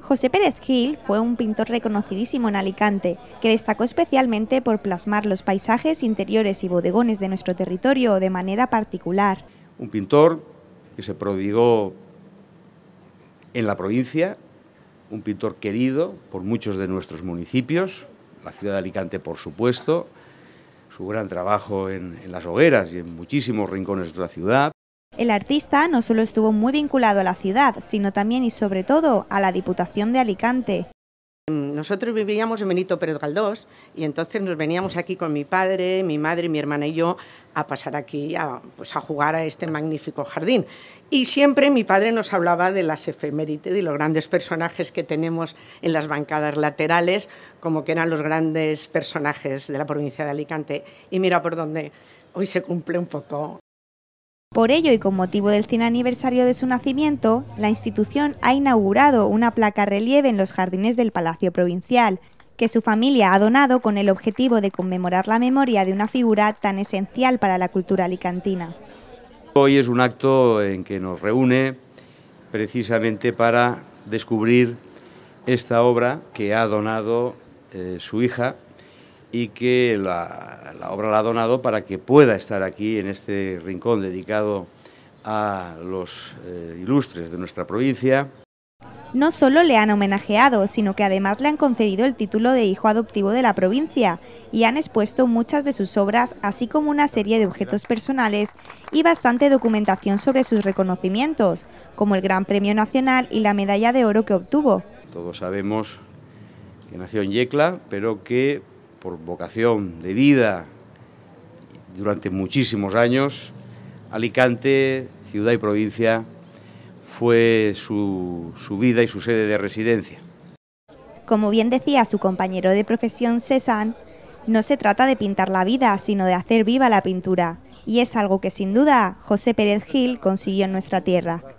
José Pérez Gil fue un pintor reconocidísimo en Alicante, que destacó especialmente por plasmar los paisajes interiores y bodegones de nuestro territorio de manera particular. Un pintor que se prodigó en la provincia, un pintor querido por muchos de nuestros municipios, la ciudad de Alicante por supuesto, su gran trabajo en, las hogueras y en muchísimos rincones de la ciudad. El artista no solo estuvo muy vinculado a la ciudad, sino también y sobre todo a la Diputación de Alicante. Nosotros vivíamos en Benito Pérez Galdós y entonces nos veníamos aquí con mi padre, mi madre, mi hermana y yo a pasar aquí a, pues, jugar a este magnífico jardín. Y siempre mi padre nos hablaba de las efemérides y los grandes personajes que tenemos en las bancadas laterales, como que eran los grandes personajes de la provincia de Alicante. Y mira por dónde hoy se cumple un poco por ello y con motivo del 100 aniversario de su nacimiento, la institución ha inaugurado una placa relieve en los jardines del Palacio Provincial, que su familia ha donado con el objetivo de conmemorar la memoria de una figura tan esencial para la cultura alicantina. Hoy es un acto en que nos reúne precisamente para descubrir esta obra que ha donado eh, su hija y que la, obra la ha donado para que pueda estar aquí en este rincón dedicado a los eh, ilustres de nuestra provincia. No solo le han homenajeado, sino que además le han concedido el título de hijo adoptivo de la provincia y han expuesto muchas de sus obras, así como una serie de objetos personales y bastante documentación sobre sus reconocimientos, como el Gran Premio Nacional y la Medalla de Oro que obtuvo. Todos sabemos que nació en Yecla, pero que por vocación de vida durante muchísimos años, Alicante, ciudad y provincia, fue su, vida y su sede de residencia. Como bien decía su compañero de profesión César, no se trata de pintar la vida, sino de hacer viva la pintura, y es algo que sin duda José Pérez Gil consiguió en nuestra tierra.